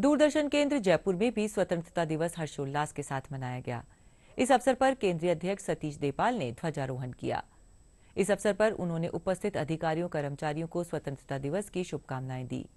दूरदर्शन केंद्र जयपुर में भी स्वतंत्रता दिवस हर्षोल्लास के साथ मनाया गया इस अवसर पर केंद्रीय अध्यक्ष सतीश देपाल ने ध्वजारोहण किया इस अवसर पर उन्होंने उपस्थित अधिकारियों कर्मचारियों को स्वतंत्रता दिवस की शुभकामनाएं दी